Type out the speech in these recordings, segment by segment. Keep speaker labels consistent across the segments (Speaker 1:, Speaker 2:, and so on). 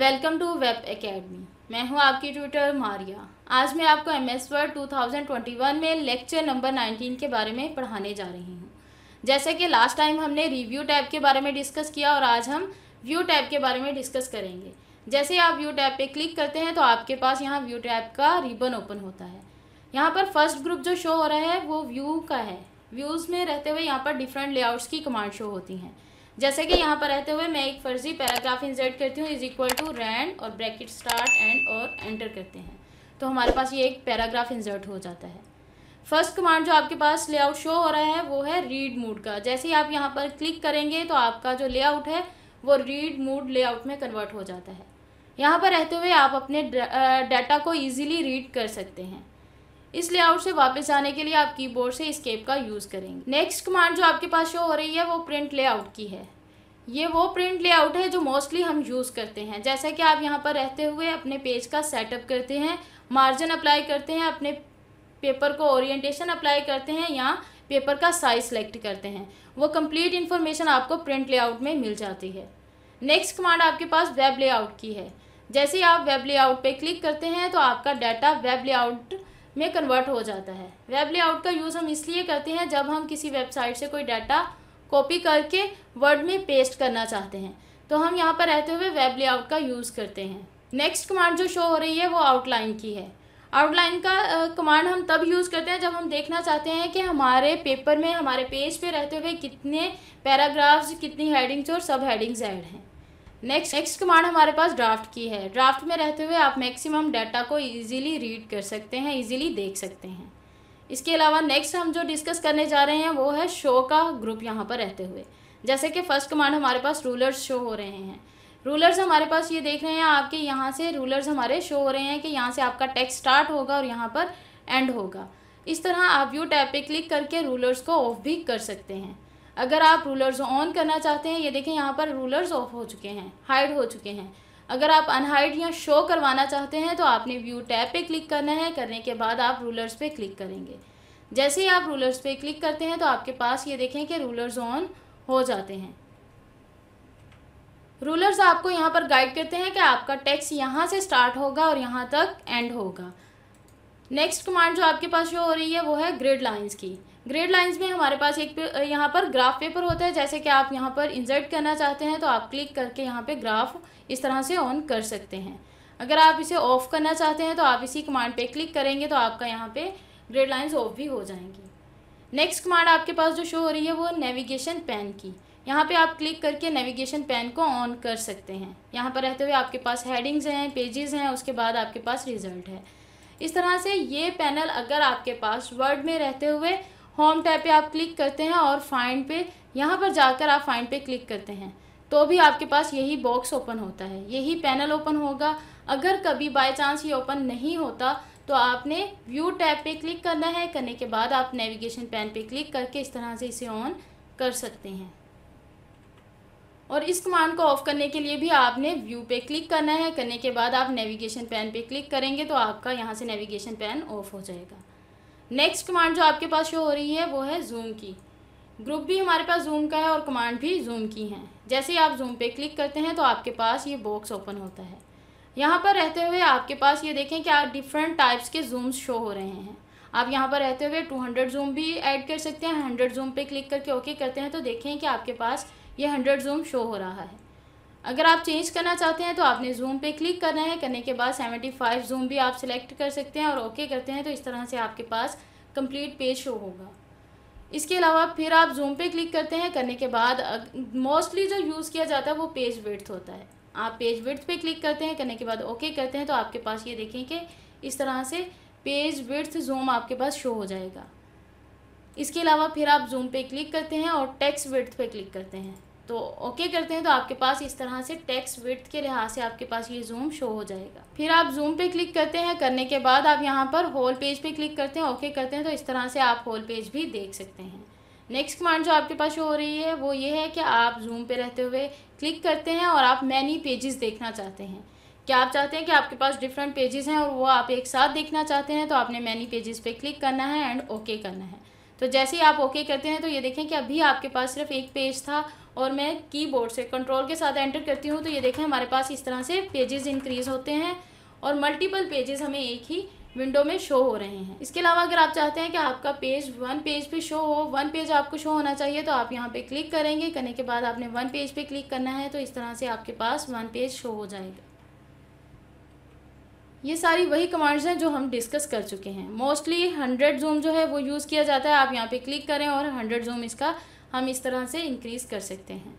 Speaker 1: welcome to web academy मैं हूं आपकी ट्यूटर मारिया आज मैं आपको एम एस वर्ड टू में लेक्चर नंबर 19 के बारे में पढ़ाने जा रही हूं जैसे कि लास्ट टाइम हमने रिव्यू टैब के बारे में डिस्कस किया और आज हम व्यू टैब के बारे में डिस्कस करेंगे जैसे आप व्यू टैब पे क्लिक करते हैं तो आपके पास यहाँ व्यू टैब का रिबन ओपन होता है यहाँ पर फर्स्ट ग्रुप जो शो हो रहा है वो व्यू का है व्यूज़ में रहते हुए यहाँ पर डिफरेंट लेआउट्स की कमांड शो होती हैं जैसे कि यहाँ पर रहते हुए मैं एक फर्जी पैराग्राफ इंसर्ट करती हूँ इज इक्वल टू रैंड और ब्रैकेट स्टार्ट एंड और एंटर करते हैं तो हमारे पास ये एक पैराग्राफ इंसर्ट हो जाता है फर्स्ट कमांड जो आपके पास लेआउट शो हो रहा है वो है रीड मूड का जैसे ही आप यहाँ पर क्लिक करेंगे तो आपका जो लेआउट है वो रीड मूड लेआउट में कन्वर्ट हो जाता है यहाँ पर रहते हुए आप अपने डाटा को ईजिली रीड कर सकते हैं इस लेआउट से वापस जाने के लिए आप कीबोर्ड से स्केप का यूज़ करेंगे नेक्स्ट कमांड जो आपके पास शो हो रही है वो प्रिंट लेआउट की है ये वो प्रिंट लेआउट है जो मोस्टली हम यूज़ करते हैं जैसा कि आप यहाँ पर रहते हुए अपने पेज का सेटअप करते हैं मार्जिन अप्लाई करते हैं अपने पेपर को ओरिएंटेशन अप्लाई करते हैं या पेपर का साइज सेलेक्ट करते हैं वो कंप्लीट इन्फॉर्मेशन आपको प्रिंट लेआउट में मिल जाती है नेक्स्ट कमांड आपके पास वेब लेआउट की है जैसे ही आप वेब लेआउट पे क्लिक करते हैं तो आपका डाटा वेब लेआउट में कन्वर्ट हो जाता है वेब लेआउट का यूज़ हम इसलिए करते हैं जब हम किसी वेबसाइट से कोई डाटा कॉपी करके वर्ड में पेस्ट करना चाहते हैं तो हम यहाँ पर रहते हुए वेब लेआउट का यूज़ करते हैं नेक्स्ट कमांड जो शो हो रही है वो आउटलाइन की है आउटलाइन का कमांड uh, हम तब यूज़ करते हैं जब हम देखना चाहते हैं कि हमारे पेपर में हमारे पेज पे रहते हुए कितने पैराग्राफ्स कितनी हेडिंग्स और सब हेडिंग्स ऐड हैं नेक्स्ट नेक्स्ट कमांड हमारे पास ड्राफ्ट की है ड्राफ्ट में रहते हुए आप मैक्सिमम डाटा को इजीली रीड कर सकते हैं इजीली देख सकते हैं इसके अलावा नेक्स्ट हम जो डिस्कस करने जा रहे हैं वो है शो का ग्रुप यहाँ पर रहते हुए जैसे कि फर्स्ट कमांड हमारे पास रूलर्स शो हो रहे हैं रूलर्स हमारे पास ये देख रहे हैं आपके यहाँ से रूलर्स हमारे शो हो रहे हैं कि यहाँ से आपका टेक्स्ट स्टार्ट होगा और यहाँ पर एंड होगा इस तरह आप यू टैप पे क्लिक करके रूलर्स को ऑफ भी कर सकते हैं अगर आप रूलर्स ऑन करना चाहते हैं ये देखें यहाँ पर रूलर्स ऑफ हो चुके हैं हाइड हो चुके हैं अगर आप अनहाइड या शो करवाना चाहते हैं तो आपने व्यू टैब पे क्लिक करना है करने के बाद आप रूलर्स पे क्लिक करेंगे जैसे ही आप रूलर्स पे क्लिक करते हैं तो आपके पास ये देखें कि रूलर्स ऑन हो जाते हैं रूलर्स आपको यहाँ पर गाइड करते हैं कि आपका टैक्स यहाँ से स्टार्ट होगा और यहाँ तक एंड होगा नेक्स्ट कमांड जो आपके पास शो हो रही है वो है ग्रिड लाइन्स की ग्रेड लाइंस में हमारे पास एक यहाँ पर ग्राफ पेपर होता है जैसे कि आप यहाँ पर इंसर्ट करना चाहते हैं तो आप क्लिक करके यहाँ पे ग्राफ इस तरह से ऑन कर सकते हैं अगर आप इसे ऑफ़ करना चाहते हैं तो आप इसी कमांड पे क्लिक करेंगे तो आपका यहाँ पे ग्रेड लाइंस ऑफ भी हो जाएंगी नेक्स्ट कमांड आपके पास जो शो हो रही है वो नेविगेशन पेन की यहाँ पर आप क्लिक करके नेविगेशन पेन को ऑन कर सकते हैं यहाँ पर रहते हुए आपके पास हेडिंग्स हैं पेजेज़ हैं उसके बाद आपके पास रिजल्ट है इस तरह से ये पैनल अगर आपके पास वर्ड में रहते हुए होम टैब पे आप क्लिक करते हैं और फाइंड पे यहाँ पर जाकर आप फाइंड पे क्लिक करते हैं तो भी आपके पास यही बॉक्स ओपन होता है यही पैनल ओपन होगा अगर कभी बाय चांस ये ओपन नहीं होता तो आपने व्यू टैब पे क्लिक करना है करने के बाद आप नेविगेशन पैन पे क्लिक करके इस तरह से इसे ऑन कर सकते हैं और इस कमांड को ऑफ करने के लिए भी आपने व्यू पे क्लिक करना है करने के बाद आप नेविगेशन पैन पे क्लिक करेंगे तो आपका यहाँ से नेविगेशन पैन ऑफ हो जाएगा नेक्स्ट कमांड जो आपके पास शो हो रही है वो है जूम की ग्रुप भी हमारे पास जूम का है और कमांड भी जूम की हैं जैसे ही आप जूम पे क्लिक करते हैं तो आपके पास ये बॉक्स ओपन होता है यहाँ पर रहते हुए आपके पास ये देखें कि आप डिफरेंट टाइप्स के जूम्स शो हो रहे हैं आप यहाँ पर रहते हुए 200 जूम भी ऐड कर सकते हैं 100 जूम पे क्लिक करके ओके करते हैं तो देखें कि आपके पास ये 100 जूम शो हो रहा है अगर आप चेंज करना चाहते हैं तो आपने जूम पे क्लिक करना है करने के बाद 75 जूम भी आप सिलेक्ट कर सकते हैं और ओके करते हैं तो इस तरह से आपके पास कंप्लीट पेज शो होगा इसके अलावा फिर आप जूम पे क्लिक करते हैं करने के बाद मोस्टली जो यूज़ किया जाता है वो पेज वर्थ होता है आप पेज वर्थ पे क्लिक करते हैं करने के बाद ओके करते हैं तो आपके पास ये देखें कि इस तरह से पेज वर्थ जूम आपके पास शो हो जाएगा इसके अलावा फिर आप जूम पे क्लिक करते हैं और टेक्स्ट वर्थ पे क्लिक करते हैं तो ओके okay करते हैं तो आपके पास इस तरह से टेक्स्ट विथ के लिहाज से आपके पास ये जूम शो हो जाएगा फिर आप जूम पे क्लिक करते हैं करने के बाद आप यहाँ पर होल पेज पे क्लिक करते हैं ओके okay करते हैं तो इस तरह से आप होल पेज भी देख सकते हैं नेक्स्ट कमांड जो आपके पास शो हो रही है वो ये है कि आप जूम पे रहते हुए क्लिक करते हैं और आप मैनी पेजेस देखना चाहते हैं क्या आप चाहते हैं कि आपके पास डिफरेंट पेजेस हैं और वो आप एक साथ देखना चाहते हैं तो आपने मैनी पेजेस पे क्लिक करना है एंड ओके okay करना है तो जैसे ही आप ओके करते हैं तो ये देखें कि अभी आपके पास सिर्फ एक पेज था और मैं कीबोर्ड से कंट्रोल के साथ एंटर करती हूँ तो ये देखें हमारे पास इस तरह से पेजेस इंक्रीज़ होते हैं और मल्टीपल पेजेस हमें एक ही विंडो में शो हो रहे हैं इसके अलावा अगर आप चाहते हैं कि आपका पेज वन पेज पे शो हो वन पेज आपको शो होना चाहिए तो आप यहाँ पे क्लिक करेंगे करने के बाद आपने वन पेज पे क्लिक करना है तो इस तरह से आपके पास वन पेज शो हो जाएगा ये सारी वही कमांड्स हैं जो हम डिस्कस कर चुके हैं मोस्टली हंड्रेड जूम जो है वो यूज़ किया जाता है आप यहाँ पे क्लिक करें और हंड्रेड जूम इसका हम इस तरह से इंक्रीज़ कर सकते हैं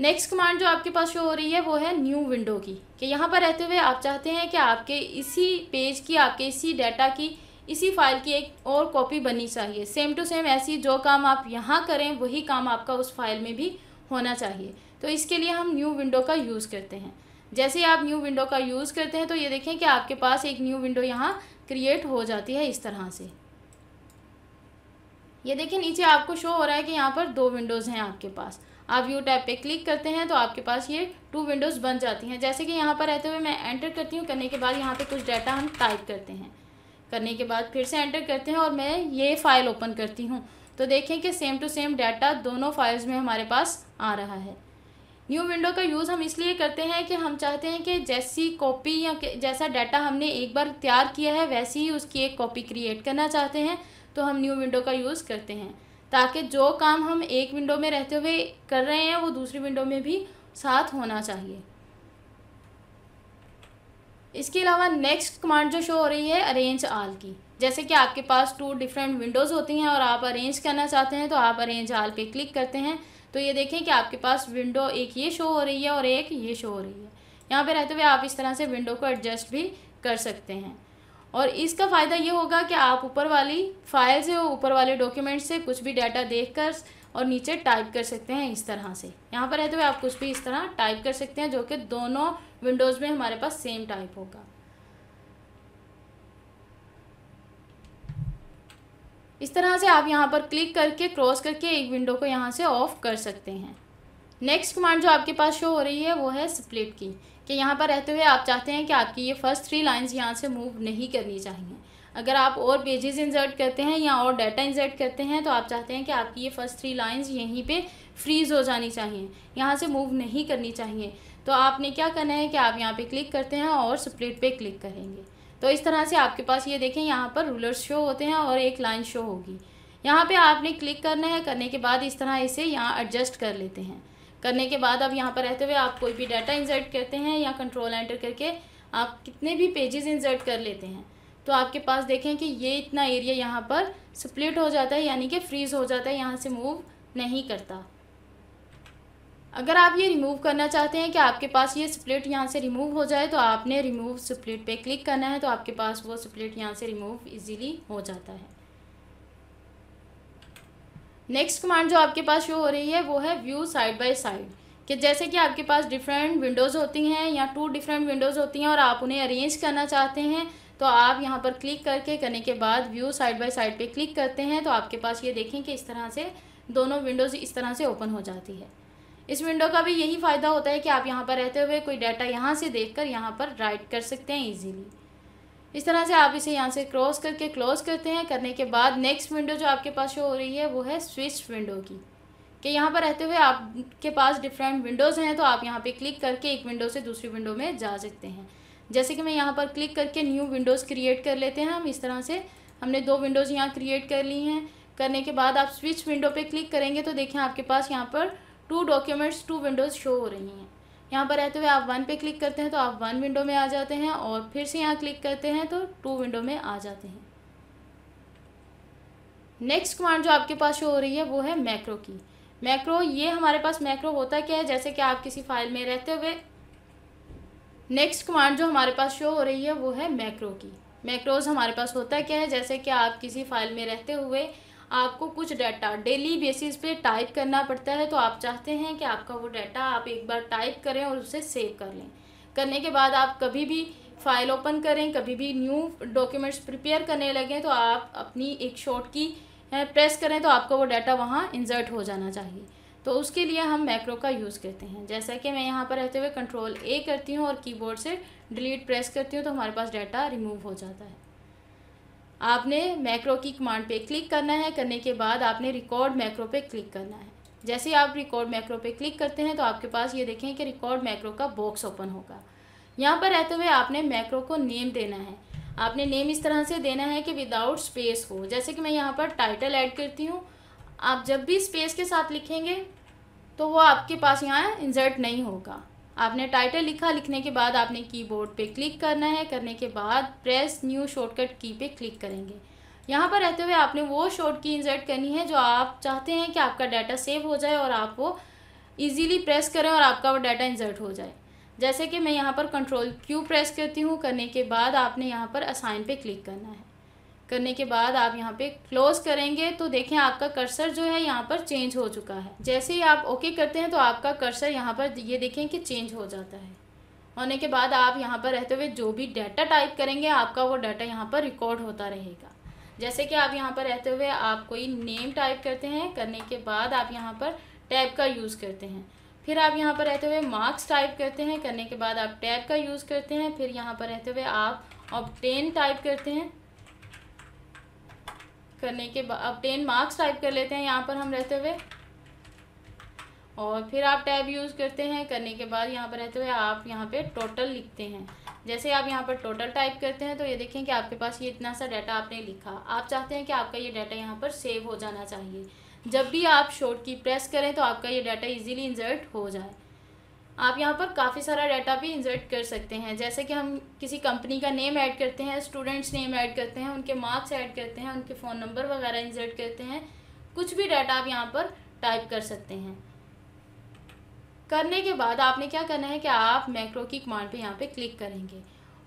Speaker 1: नेक्स्ट कमांड जो आपके पास शो हो रही है वो है न्यू विंडो की कि यहाँ पर रहते हुए आप चाहते हैं कि आपके इसी पेज की आपके इसी डाटा की इसी फाइल की एक और कॉपी बननी चाहिए सेम टू सेम ऐसी जो काम आप यहाँ करें वही काम आपका उस फाइल में भी होना चाहिए तो इसके लिए हम न्यू विंडो का यूज़ करते हैं जैसे ही आप न्यू विंडो का यूज़ करते हैं तो ये देखें कि आपके पास एक न्यू विंडो यहाँ क्रिएट हो जाती है इस तरह से ये देखिए नीचे आपको शो हो रहा है कि यहाँ पर दो विंडोज़ हैं आपके पास आप यू टैप पे क्लिक करते हैं तो आपके पास ये टू विंडोज़ बन जाती हैं जैसे कि यहाँ पर रहते हुए मैं एंटर करती हूँ करने के बाद यहाँ पे कुछ डाटा हम टाइप करते हैं करने के बाद फिर से एंटर करते हैं और मैं ये फ़ाइल ओपन करती हूँ तो देखें कि सेम टू सेम डाटा दोनों फाइल्स में हमारे पास आ रहा है न्यू विंडो का यूज़ हम इसलिए करते हैं कि हम चाहते हैं कि जैसी कॉपी या जैसा डाटा हमने एक बार तैयार किया है वैसी ही उसकी एक कॉपी क्रिएट करना चाहते हैं तो हम न्यू विंडो का यूज़ करते हैं ताकि जो काम हम एक विंडो में रहते हुए कर रहे हैं वो दूसरी विंडो में भी साथ होना चाहिए इसके अलावा नेक्स्ट कमांड जो शो हो रही है अरेंज आल की जैसे कि आपके पास टू डिफरेंट विंडोज़ होती हैं और आप अरेंज करना चाहते हैं तो आप अरेंज आल पे क्लिक करते हैं तो ये देखें कि आपके पास विंडो एक ये शो हो रही है और एक ये शो हो रही है यहाँ पे रहते हुए आप इस तरह से विंडो को एडजस्ट भी कर सकते हैं और इसका फ़ायदा ये होगा कि आप ऊपर वाली फाइल से ऊपर वाले डॉक्यूमेंट से कुछ भी डाटा देख कर और नीचे टाइप कर सकते हैं इस तरह से यहाँ पर रहते हुए आप कुछ भी इस तरह टाइप कर सकते हैं जो कि दोनों विंडोज़ में हमारे पास सेम टाइप होगा इस तरह से आप यहाँ पर क्लिक करके क्रॉस करके एक विंडो को यहाँ से ऑफ कर सकते हैं नेक्स्ट कमांड जो आपके पास शो हो रही है वो है स्प्लिट की कि यहाँ पर रहते हुए आप चाहते हैं कि आपकी ये फर्स्ट थ्री लाइंस यहाँ से मूव नहीं करनी चाहिए अगर आप और पेजेस इंजर्ट करते हैं या और डाटा इंजर्ट करते हैं तो आप चाहते हैं कि आपकी ये फर्स्ट थ्री लाइंस यहीं पे फ्रीज़ हो जानी चाहिए यहाँ से मूव नहीं करनी चाहिए तो आपने क्या करना है कि आप यहाँ पे क्लिक करते हैं और स्प्लिट पे क्लिक करेंगे तो इस तरह से आपके पास ये देखें यहाँ पर रूलर शो होते हैं और एक लाइन शो होगी यहाँ पे आपने क्लिक करना है करने के बाद इस तरह इसे यहाँ एडजस्ट कर लेते हैं करने के बाद अब यहाँ पर रहते हुए आप कोई भी डाटा इंसर्ट करते हैं या कंट्रोल एंटर करके आप कितने भी पेजेस इंसर्ट कर लेते हैं तो आपके पास देखें कि ये इतना एरिया यहाँ पर स्प्लिट हो जाता है यानी कि फ्रीज़ हो जाता है यहाँ से मूव नहीं करता अगर आप ये रिमूव करना चाहते हैं कि आपके पास ये स्प्लिट यहाँ से रिमूव हो जाए तो आपने रिमूव स्प्लिट पे क्लिक करना है तो आपके पास वो स्प्लिट यहाँ से रिमूव इजीली हो जाता है नेक्स्ट कमांड जो आपके पास शो हो रही है वो है व्यू साइड बाय साइड कि जैसे कि आपके पास डिफरेंट विंडोज़ होती हैं या टू डिफरेंट विंडोज़ होती हैं और आप उन्हें अरेंज करना चाहते हैं तो आप यहाँ पर क्लिक करके करने के बाद व्यू साइड बाय साइड पे क्लिक करते हैं तो आपके पास ये देखें कि इस तरह से दोनों विंडोज़ इस तरह से ओपन हो जाती है इस विंडो का भी यही फ़ायदा होता है कि आप यहाँ पर रहते हुए कोई डाटा यहाँ से देख कर यहाँ पर राइट कर सकते हैं ईजीली इस तरह से आप इसे यहाँ से क्रॉस करके क्लोज करते हैं करने के बाद नेक्स्ट विंडो जो आपके पास शो हो रही है वो है स्विच विंडो की कि यहाँ पर रहते हुए आपके पास डिफरेंट विंडोज़ हैं तो आप यहाँ पे क्लिक करके एक विंडो से दूसरी विंडो में जा सकते हैं जैसे कि मैं यहाँ पर क्लिक करके न्यू विंडोज़ क्रिएट कर लेते हैं हम इस तरह से हमने दो विंडोज़ यहाँ क्रिएट कर ली हैं करने के बाद आप स्विच विंडो पर क्लिक करेंगे तो देखें आपके पास यहाँ पर two documents two windows show हो रही हैं यहाँ पर रहते हुए आप वन पे क्लिक करते हैं तो आप वन विंडो में आ जाते हैं और फिर से यहाँ क्लिक करते हैं तो टू विंडो में आ जाते हैं नेक्स्ट कमांड जो आपके पास शो हो रही है वो है मैक्रो की मैक्रो ये हमारे पास मैक्रो होता क्या है जैसे कि आप किसी फाइल में रहते हुए नेक्स्ट कमांड जो हमारे पास शो हो रही है वो है मैक्रो की मैक्रोज हमारे पास होता क्या है जैसे कि आप किसी फाइल में रहते हुए आपको कुछ डाटा डेली बेसिस पे टाइप करना पड़ता है तो आप चाहते हैं कि आपका वो डाटा आप एक बार टाइप करें और उसे सेव कर लें करने के बाद आप कभी भी फाइल ओपन करें कभी भी न्यू डॉक्यूमेंट्स प्रिपेयर करने लगें तो आप अपनी एक शॉर्ट की प्रेस करें तो आपका वो डाटा वहाँ इंजर्ट हो जाना चाहिए तो उसके लिए हम मैक्रो का यूज़ करते हैं जैसा कि मैं यहाँ पर रहते हुए कंट्रोल ए करती हूँ और कीबोर्ड से डिलीट प्रेस करती हूँ तो हमारे पास डाटा रिमूव हो जाता है आपने मैक्रो की कमांड पे क्लिक करना है करने के बाद आपने रिकॉर्ड मैक्रो पे क्लिक करना है जैसे आप रिकॉर्ड मैक्रो पे क्लिक करते हैं तो आपके पास ये देखें कि रिकॉर्ड मैक्रो का बॉक्स ओपन होगा यहाँ पर रहते हुए आपने मैक्रो को नेम देना है आपने नेम इस तरह से देना है कि विदाउट स्पेस हो जैसे कि मैं यहाँ पर टाइटल ऐड करती हूँ आप जब भी स्पेस के साथ लिखेंगे तो वो आपके पास यहाँ इंजर्ट नहीं होगा आपने टाइटल लिखा लिखने के बाद आपने कीबोर्ड पे क्लिक करना है करने के बाद प्रेस न्यू शॉर्टकट की पे क्लिक करेंगे यहाँ पर रहते हुए आपने वो शॉर्ट की इंसर्ट करनी है जो आप चाहते हैं कि आपका डाटा सेव हो जाए और आप वो ईजीली प्रेस करें और आपका वो डाटा इंसर्ट हो जाए जैसे कि मैं यहाँ पर कंट्रोल क्यू प्रेस करती हूँ करने के बाद आपने यहाँ पर असाइन पे क्लिक करना है करने के बाद आप यहाँ पे क्लोज करेंगे तो देखें आपका कर्सर जो है यहाँ पर चेंज हो चुका है जैसे ही आप ओके करते हैं तो आपका कर्सर यहाँ पर ये देखें कि चेंज हो जाता है होने के बाद आप यहाँ पर रहते हुए जो भी डाटा टाइप करेंगे आपका वो डाटा यहाँ पर रिकॉर्ड होता रहेगा जैसे कि आप यहाँ पर रहते हुए आप कोई नेम टाइप करते हैं करने के बाद आप यहाँ पर टैब का यूज़ करते हैं फिर आप यहाँ पर रहते हुए मार्क्स टाइप करते हैं करने के बाद आप टैब का यूज़ करते हैं फिर यहाँ पर रहते हुए आप ऑप्टेन टाइप करते हैं करने के बाद अब टेन मार्क्स टाइप कर लेते हैं यहाँ पर हम रहते हुए और फिर आप टैब यूज़ करते हैं करने के बाद यहाँ पर रहते हुए आप यहाँ पे टोटल लिखते हैं जैसे आप यहाँ पर टोटल टाइप करते हैं तो ये देखें कि आपके पास ये इतना सा डाटा आपने लिखा आप चाहते हैं कि आपका ये डाटा यहाँ पर सेव हो जाना चाहिए जब भी आप शॉर्ट की प्रेस करें तो आपका ये डाटा इजीली इंजर्ट हो जाए आप यहाँ पर काफ़ी सारा डाटा भी इंसर्ट कर सकते हैं जैसे कि हम किसी कंपनी का नेम ऐड करते हैं स्टूडेंट्स नेम ऐड करते हैं उनके मार्क्स ऐड करते हैं उनके फ़ोन नंबर वगैरह इंसर्ट करते हैं कुछ भी डाटा आप यहाँ पर टाइप कर सकते हैं करने के बाद आपने क्या करना है कि आप मैक्रो की कमांड पे यहाँ पे क्लिक करेंगे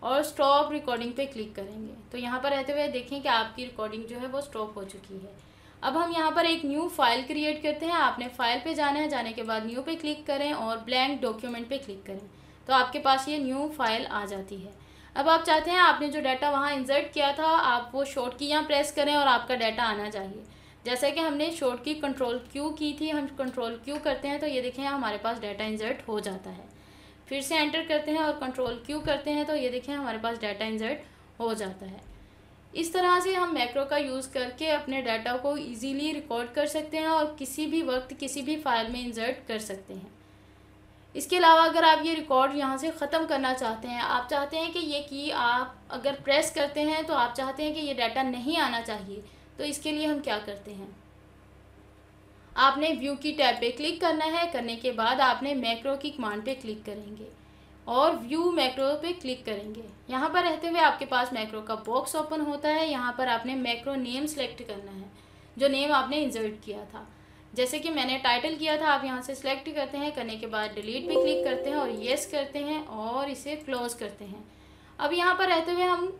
Speaker 1: और स्टॉप रिकॉर्डिंग पे क्लिक करेंगे तो यहाँ पर रहते हुए देखें कि आपकी रिकॉर्डिंग जो है वो स्टॉप हो चुकी है अब हम यहाँ पर एक न्यू फाइल क्रिएट करते हैं आपने फाइल पे जाना है जाने के बाद न्यू पे क्लिक करें और ब्लैंक डॉक्यूमेंट पे क्लिक करें तो आपके पास ये न्यू फाइल आ जाती है अब आप चाहते हैं आपने जो डाटा वहाँ इंसर्ट किया था आप वो शॉर्ट की यहाँ प्रेस करें और आपका डाटा आना चाहिए जैसे कि हमने शॉर्ट की कंट्रोल क्यू की थी हम कंट्रोल क्यू करते हैं तो ये देखें हमारे पास डाटा इंसर्ट हो जाता है फिर से एंटर करते हैं और कंट्रोल क्यू करते हैं तो ये देखें हमारे पास डाटा इंसर्ट हो जाता है इस तरह से हम मैक्रो का यूज़ करके अपने डाटा को इजीली रिकॉर्ड कर सकते हैं और किसी भी वक्त किसी भी फाइल में इंसर्ट कर सकते हैं इसके अलावा अगर आप ये रिकॉर्ड यहाँ से ख़त्म करना चाहते हैं आप चाहते हैं कि ये की आप अगर प्रेस करते हैं तो आप चाहते हैं कि ये डाटा नहीं आना चाहिए तो इसके लिए हम क्या करते हैं आपने व्यू की टैब पे क्लिक करना है करने के बाद आपने मैक्रो की कमांड पे क्लिक करेंगे और व्यू मैक्रो पे क्लिक करेंगे यहाँ पर रहते हुए आपके पास मैक्रो का बॉक्स ओपन होता है यहाँ पर आपने मैक्रो नेम सेलेक्ट करना है जो नेम आपने इंसर्ट किया था जैसे कि मैंने टाइटल किया था आप यहाँ से सिलेक्ट करते हैं करने के बाद डिलीट पे क्लिक करते हैं और येस करते हैं और इसे क्लोज करते हैं अब यहाँ पर रहते हुए हम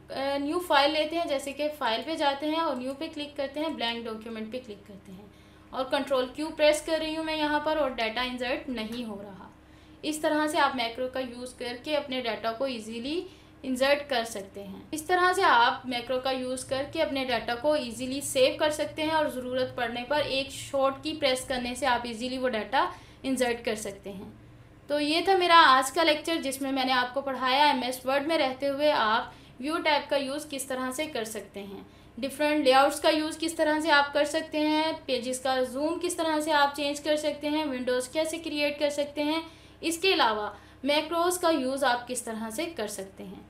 Speaker 1: न्यू फाइल लेते हैं जैसे कि फाइल पे जाते हैं और न्यू पे क्लिक करते हैं ब्लैंक डॉक्यूमेंट पे क्लिक करते हैं और कंट्रोल क्यू प्रेस कर रही हूँ मैं यहाँ पर और डाटा इंसर्ट नहीं हो रहा इस तरह से आप मैक्रो का यूज़ करके अपने डाटा को ईजीली इंसर्ट कर सकते हैं इस तरह से आप मैक्रो का यूज़ करके अपने डाटा को इजीली सेव कर सकते हैं और ज़रूरत पड़ने पर एक शॉर्ट की प्रेस करने से आप इजीली वो डाटा इंसर्ट कर सकते हैं तो ये था मेरा आज का लेक्चर जिसमें मैंने आपको पढ़ाया एम एस वर्ड में रहते हुए आप व्यू टैब का यूज़ किस तरह से कर सकते हैं डिफरेंट लेआउट्स का यूज़ किस तरह से आप कर सकते हैं पेजेस का जूम किस तरह से आप चेंज कर सकते हैं विंडोज़ कैसे क्रिएट कर सकते हैं इसके अलावा मैक्रोज का यूज़ आप किस तरह से कर सकते हैं